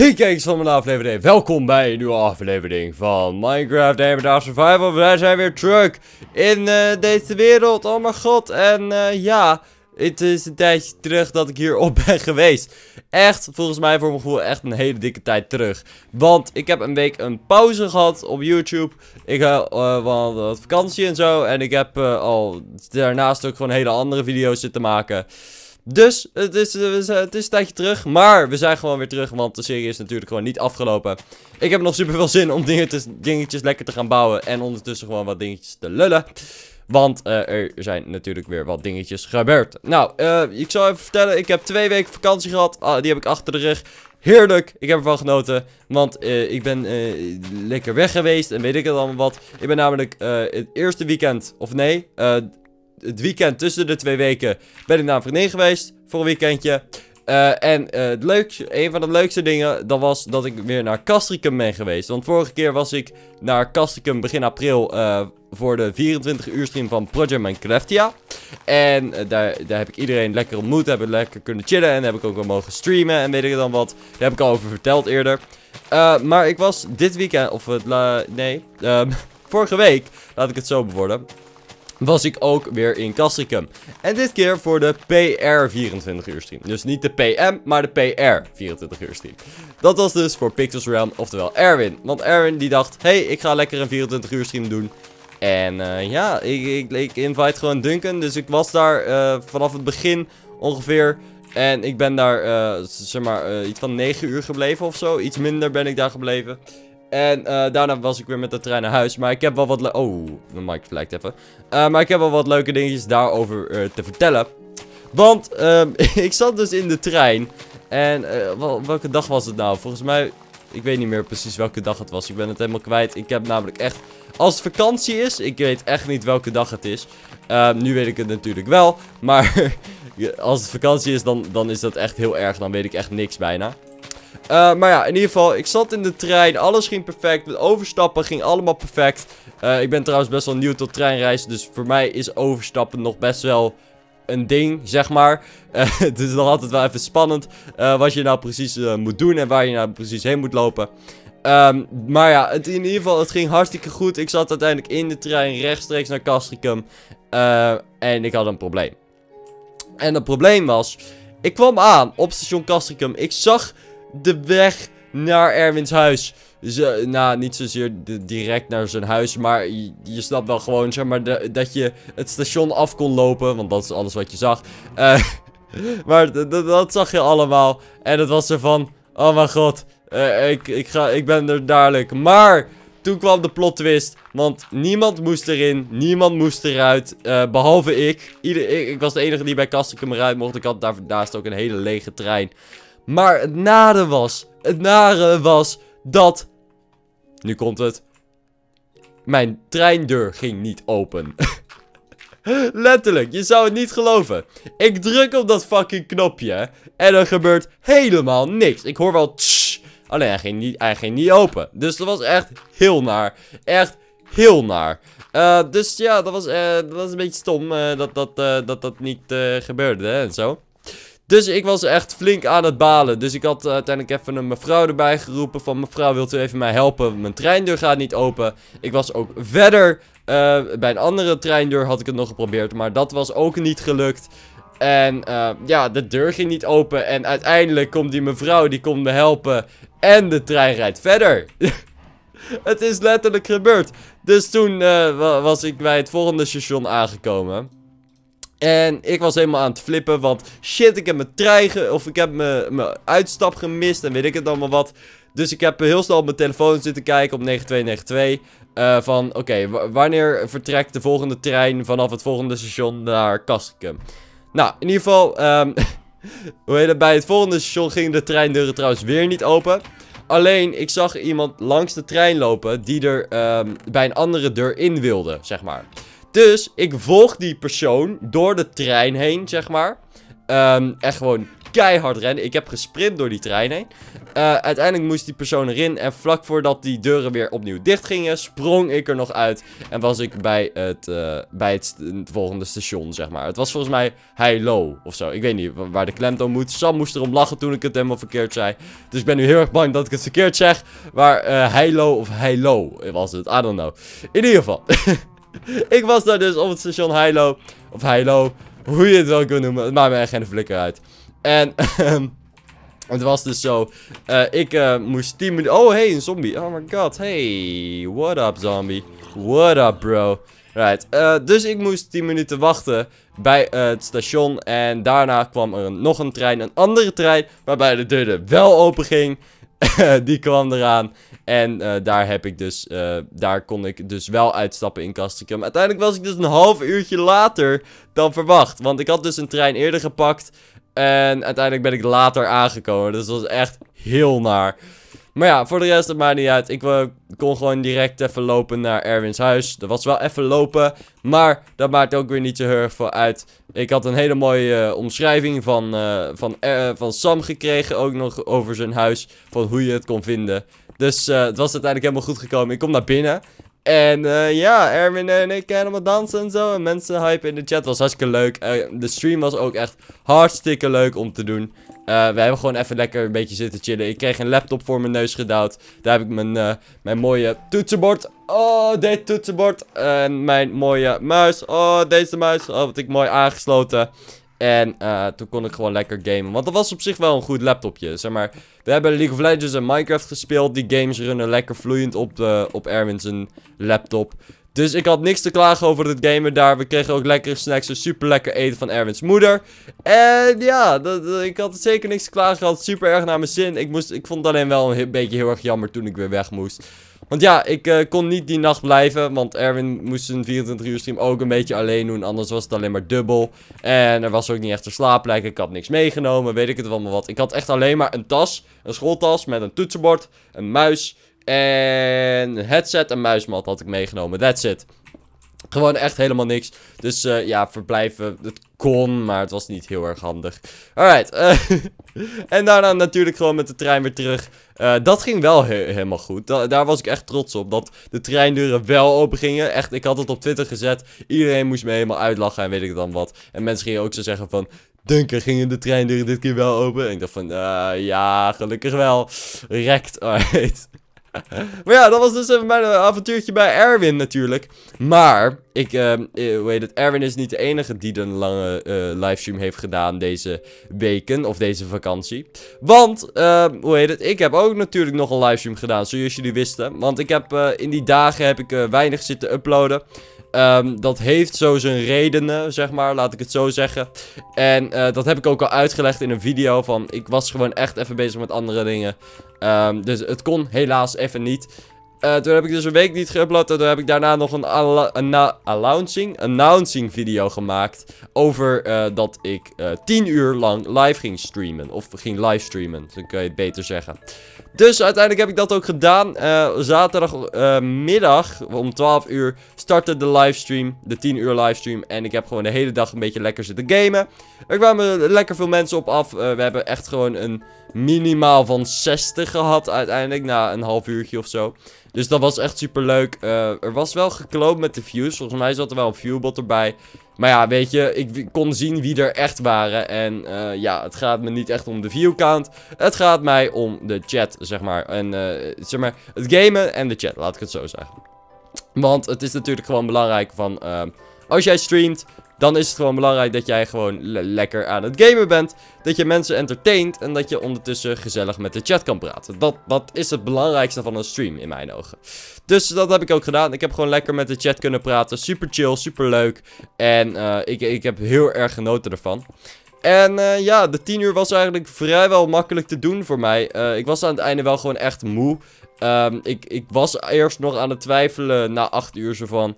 Hey kijkers van mijn aflevering, welkom bij een nieuwe aflevering van Minecraft Dark Survival. Wij zijn weer terug in eh, deze wereld, oh mijn god. En eh, ja, het is een tijdje terug dat ik hier op ben geweest. Echt, volgens mij voor mijn gevoel echt een hele dikke tijd terug. Want ik heb een week een pauze gehad op YouTube. Ik uh, eh, had vakantie en zo. En ik heb al daarnaast ook gewoon hele andere video's zitten maken. Dus het is, eh, het is een tijdje terug. Maar we zijn gewoon weer terug. Want de serie is natuurlijk gewoon niet afgelopen. Ik heb nog super veel zin om dingetjes, dingetjes lekker te gaan bouwen. En ondertussen gewoon wat dingetjes te lullen. Want eh, er zijn natuurlijk weer wat dingetjes gebeurd. Nou, eh, ik zal even vertellen. Ik heb twee weken vakantie gehad. Ah, die heb ik achter de rug. Heerlijk. Ik heb ervan genoten. Want ik ben lekker weg geweest. En weet ik het allemaal wat. Ik ben namelijk het eerste weekend. Of nee het weekend tussen de twee weken ben ik naar een vriendin geweest voor een weekendje. Eh, en eh, het leukste, een van de leukste dingen, dat was dat ik weer naar Castricum ben geweest. Want vorige keer was ik naar Castricum begin april eh, voor de 24 uur stream van Project Minecraftia. En daar, daar heb ik iedereen lekker ontmoet, heb ik lekker kunnen chillen en heb ik ook wel mogen streamen en weet ik dan wat. Daar heb ik al over verteld eerder. maar ik was dit weekend, of het, nee, ehm, vorige week, laat ik het zo bevorderen was ik ook weer in Castricum. En dit keer voor de PR 24 uur stream. Dus niet de PM, maar de PR 24 uur stream. Dat was dus voor Pixels Realm, oftewel Erwin. Want Erwin die dacht, hey, ik ga lekker een 24 uur stream doen. En eh, ja, ik, ik, invite gewoon Duncan. Dus ik was daar eh, vanaf het begin ongeveer. En ik ben daar, eh, zeg maar, iets van 9 uur gebleven of zo. Iets minder ben ik daar gebleven. En eh, daarna was ik weer met de trein naar huis. Maar ik heb wel wat... Oh, de mic even. Eh, maar ik heb wel wat leuke dingetjes daarover uh, te vertellen. Want ehm, ik zat dus in de trein. En welke dag was het nou? Volgens mij... Ik weet niet meer precies welke dag het was. Ik ben het helemaal kwijt. Ik heb namelijk echt... Als het vakantie is, ik weet echt niet welke dag het is. Ehm, nu weet ik het natuurlijk wel. Maar als het vakantie is, dan, dan is dat echt heel erg. Dan weet ik echt niks bijna. Eh, maar ja, in ieder geval, ik zat in de trein. Alles ging perfect. Het overstappen ging allemaal perfect. Eh, ik ben trouwens best wel nieuw tot treinreizen. Dus voor mij is overstappen nog best wel een ding, zeg maar. Uh, het is nog altijd wel even spannend wat je nou precies moet doen en waar je nou precies heen moet lopen. Ehm, maar ja, het, in ieder geval, het ging hartstikke goed. Ik zat uiteindelijk in de trein rechtstreeks naar Castricum. en ik had een probleem. En dat probleem was, ik kwam aan op station Castricum. Ik zag de weg naar Erwins huis. nou, niet zozeer direct naar zijn huis, maar je, snapt wel gewoon, zeg maar, dat je het station af kon lopen, want dat is alles wat je zag. Eh, maar dat zag je allemaal. En het was er van. oh mijn god, eh, ik, ik, ga, ik ben er dadelijk. Maar toen kwam de plot twist. Want niemand moest erin. Niemand moest eruit. Eh, behalve ik. ik. was de enige die bij Kastekum eruit mocht. Ik had daar, daarnaast ook een hele lege trein. Maar het nare was, het nare was dat... Nu komt het. Mijn treindeur ging niet open. Letterlijk, je zou het niet geloven. Ik druk op dat fucking knopje en er gebeurt helemaal niks. Ik hoor wel Oh Alleen hij ging, niet, hij ging niet open. Dus dat was echt heel naar. Echt heel naar. Eh, dus ja, dat was, eh, dat was een beetje stom eh, dat, dat, dat dat niet gebeurde hè, en zo. Dus ik was echt flink aan het balen. Dus ik had eh, uiteindelijk even een mevrouw erbij geroepen van mevrouw wilt u even mij helpen? Mijn treindeur gaat niet open. Ik was ook verder. Eh, bij een andere treindeur had ik het nog geprobeerd. Maar dat was ook niet gelukt. En eh, ja, de deur ging niet open. En uiteindelijk komt die mevrouw, die komt me helpen. En de trein rijdt verder. het is letterlijk gebeurd. Dus toen was ik bij het volgende station aangekomen. En ik was helemaal aan het flippen, want shit, ik heb mijn trein, of ik heb mijn, uitstap gemist en weet ik het allemaal wat. Dus ik heb heel snel op mijn telefoon zitten kijken op 9292. Eh, van, oké, wanneer vertrekt de volgende trein vanaf het volgende station naar Kastrikum? Nou, in ieder geval, um, hoe heet het, bij het volgende station gingen de treindeuren trouwens weer niet open. Alleen, ik zag iemand langs de trein lopen die er ehm, bij een andere deur in wilde, zeg maar. Dus ik volg die persoon door de trein heen, zeg maar. echt gewoon keihard rennen. Ik heb gesprint door die trein heen. Eh, uiteindelijk moest die persoon erin. En vlak voordat die deuren weer opnieuw dicht gingen, sprong ik er nog uit. En was ik bij het, eh, bij het, volgende station, zeg maar. Het was volgens mij Heilo of zo. Ik weet niet waar de klemtoon moet. Sam moest erom lachen toen ik het helemaal verkeerd zei. Dus ik ben nu heel erg bang dat ik het verkeerd zeg. Maar uh, eh, Heilo of Heilo was het. I don't know. In ieder geval. ik was daar dus op het station Heilo. Of Heilo. Hoe je het wel kunt noemen. Het maakt me echt geen flikker uit. En... Ehm, het was dus zo. Eh, ik eh, moest 10 minuten... Oh, hey, een zombie. Oh my god. Hey, what up, zombie? What up, bro? Right. Eh, dus ik moest 10 minuten wachten bij het station. En daarna kwam er nog een trein, een andere trein, waarbij de deur wel open ging. die kwam eraan. En eh, daar heb ik dus, eh, daar kon ik dus wel uitstappen in Castricum. Uiteindelijk was ik dus een half uurtje later dan verwacht. Want ik had dus een trein eerder gepakt. En uiteindelijk ben ik later aangekomen. Dus dat was echt heel naar. Maar ja, voor de rest, het maakt niet uit. Ik eh, kon gewoon direct even lopen naar Erwin's huis. Dat was wel even lopen, maar dat maakt ook weer niet zo heel erg veel uit. Ik had een hele mooie eh, omschrijving van, eh, van, van Sam gekregen, ook nog over zijn huis, van hoe je het kon vinden. Dus het was uiteindelijk helemaal goed gekomen. Ik kom naar binnen en eh, ja, Erwin en ik allemaal dansen en zo. En mensen hype in de chat was hartstikke leuk. Eh, de stream was ook echt hartstikke leuk om te doen. Eh, we hebben gewoon even lekker een beetje zitten chillen. Ik kreeg een laptop voor mijn neus gedouwd. Daar heb ik mijn, mijn mooie toetsenbord. Oh, dit toetsenbord. En mijn mooie muis. Oh, deze muis. Oh, wat ik mooi aangesloten. En eh, toen kon ik gewoon lekker gamen. Want dat was op zich wel een goed laptopje. Zeg maar, we hebben League of Legends en Minecraft gespeeld. Die games runnen lekker vloeiend op, de, op Erwin's laptop. Dus ik had niks te klagen over het gamen daar. We kregen ook lekkere snacks en super lekker eten van Erwin's moeder. En ja, dat, ik had zeker niks te klagen gehad. Super erg naar mijn zin. Ik, moest, ik vond het alleen wel een beetje heel erg jammer toen ik weer weg moest. Want ja, ik eh, kon niet die nacht blijven. Want Erwin moest zijn 24 uur stream ook een beetje alleen doen. Anders was het alleen maar dubbel. En er was ook niet echt een slaapplek. Ik had niks meegenomen. Weet ik het maar wat. Ik had echt alleen maar een tas. Een schooltas met een toetsenbord. Een muis. En headset en muismat had ik meegenomen. That's it. Gewoon echt helemaal niks. Dus eh, ja, verblijven. Het kon, maar het was niet heel erg handig. Alright. Eh, en daarna natuurlijk gewoon met de trein weer terug. Eh, dat ging wel helemaal goed. daar was ik echt trots op. Dat de treindeuren wel open gingen. Echt, ik had het op Twitter gezet. Iedereen moest me helemaal uitlachen en weet ik dan wat. En mensen gingen ook zo zeggen van... Dunker, gingen de treindeuren dit keer wel open? En ik dacht van, ja, gelukkig wel. Rekt, alright. maar ja, dat was dus even mijn eh, avontuurtje bij Erwin natuurlijk. Maar, ik, uh, eh, weet eh, het, Erwin is niet de enige die een lange livestream heeft gedaan deze weken of deze vakantie. Want, hoe heet het, ik heb ook natuurlijk nog een livestream gedaan, zoals jullie wisten. Want ik heb in die dagen heb ik weinig zitten uploaden. Ehm, dat heeft zo zijn redenen, zeg maar, laat ik het zo zeggen. En eh, dat heb ik ook al uitgelegd in een video van, ik was gewoon echt even bezig met andere dingen. Ehm, dus het kon helaas even niet. Eh, toen heb ik dus een week niet geüpload. En toen heb ik daarna nog een, een announcing, announcing video gemaakt. Over eh, dat ik uh, eh, 10 uur lang live ging streamen. Of ging livestreamen. Dan kun je het beter zeggen. Dus uiteindelijk heb ik dat ook gedaan. zaterdagmiddag om 12 uur startte de livestream. De 10 uur livestream. En ik heb gewoon de hele dag een beetje lekker zitten gamen. Er kwamen lekker veel mensen op af. we hebben echt gewoon een minimaal van 60 gehad uiteindelijk. Na een half uurtje of zo. Dus dat was echt super leuk. Eh, er was wel gekloopt met de views. Volgens mij zat er wel een viewbot erbij. Maar ja, weet je, ik kon zien wie er echt waren. En eh, ja, het gaat me niet echt om de viewcount. Het gaat mij om de chat, zeg maar. En eh, zeg maar, het gamen en de chat, laat ik het zo zeggen. Want het is natuurlijk gewoon belangrijk van... als jij streamt, dan is het gewoon belangrijk dat jij gewoon lekker aan het gamen bent. Dat je mensen entertaint en dat je ondertussen gezellig met de chat kan praten. Dat, dat is het belangrijkste van een stream in mijn ogen. Dus dat heb ik ook gedaan. Ik heb gewoon lekker met de chat kunnen praten. Super chill, super leuk. En eh, ik, ik heb heel erg genoten ervan. En eh, ja, de 10 uur was eigenlijk vrijwel makkelijk te doen voor mij. Eh, ik was aan het einde wel gewoon echt moe. Ehm, ik, ik was eerst nog aan het twijfelen na 8 uur zo van...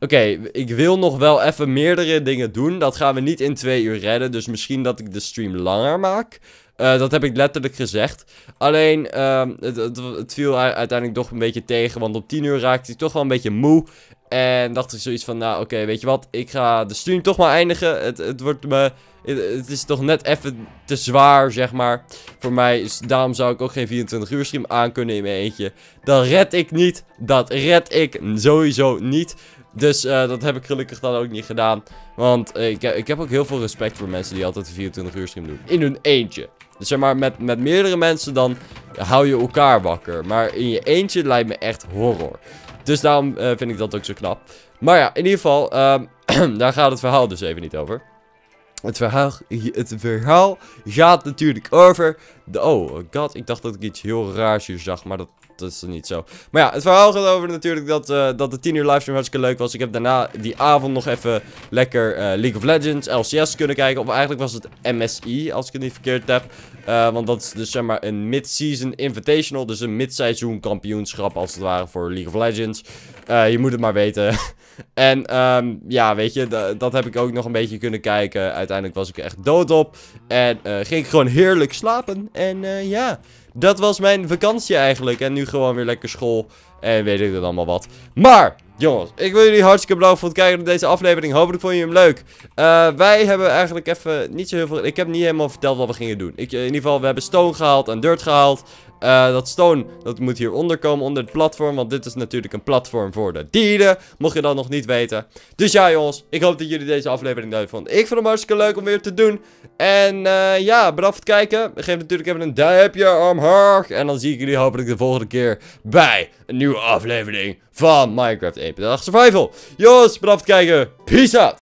Oké, ik wil nog wel even meerdere dingen doen. Dat gaan we niet in twee uur redden. Dus misschien dat ik de stream langer maak. Eh, dat heb ik letterlijk gezegd. Alleen, ehm, het, het, viel uiteindelijk toch een beetje tegen. Want op 10 uur raakte hij toch wel een beetje moe. En dacht ik zoiets van, nou oké, weet je wat. Ik ga de stream toch maar eindigen. Het, het wordt me... Het, is toch net even te zwaar, zeg maar. Voor mij. daarom zou ik ook geen 24 uur stream aan kunnen in mijn eentje. Dat red ik niet. Dat red ik sowieso niet. Dus eh, dat heb ik gelukkig dan ook niet gedaan. Want eh, ik, ik, heb ook heel veel respect voor mensen die altijd 24 uur stream doen. In hun eentje. Dus zeg maar, met, met meerdere mensen dan hou je elkaar wakker. Maar in je eentje lijkt me echt horror. Dus daarom eh, vind ik dat ook zo knap. Maar ja, in ieder geval, ehm, daar gaat het verhaal dus even niet over. Het verhaal, het verhaal gaat natuurlijk over... De, oh, oh, god, ik dacht dat ik iets heel raars hier zag, maar dat dat is niet zo. Maar ja, het verhaal gaat over natuurlijk dat, eh, dat de 10 uur livestream hartstikke leuk was. Ik heb daarna die avond nog even lekker eh, League of Legends, LCS kunnen kijken. Of eigenlijk was het MSI, als ik het niet verkeerd heb. Eh, want dat is dus zeg maar een mid-season invitational. Dus een mid-seizoen kampioenschap als het ware voor League of Legends. je moet het maar weten. en ehm, ja, weet je, dat heb ik ook nog een beetje kunnen kijken. Uiteindelijk was ik echt dood op. En ging ik gewoon heerlijk slapen. En ja dat was mijn vakantie eigenlijk. En nu gewoon weer lekker school. En weet ik dat allemaal wat. Maar, jongens, ik wil jullie hartstikke bedanken voor het kijken naar deze aflevering. Hopelijk vond je hem leuk. Eh, wij hebben eigenlijk even niet zo heel veel... Ik heb niet helemaal verteld wat we gingen doen. Ik, in ieder geval, we hebben stone gehaald en dirt gehaald. Uh, dat stone, dat moet hieronder komen, onder het platform. Want dit is natuurlijk een platform voor de dieren. Mocht je dat nog niet weten. Dus ja, jongens. Ik hoop dat jullie deze aflevering leuk vonden. Ik vond hem hartstikke leuk om weer te doen. En uh, ja, bedankt voor het kijken. Geef natuurlijk even een duimpje omhoog. En dan zie ik jullie hopelijk de volgende keer bij een nieuwe aflevering van Minecraft 1.8 Survival. Jongens, bedankt voor het kijken. Peace out.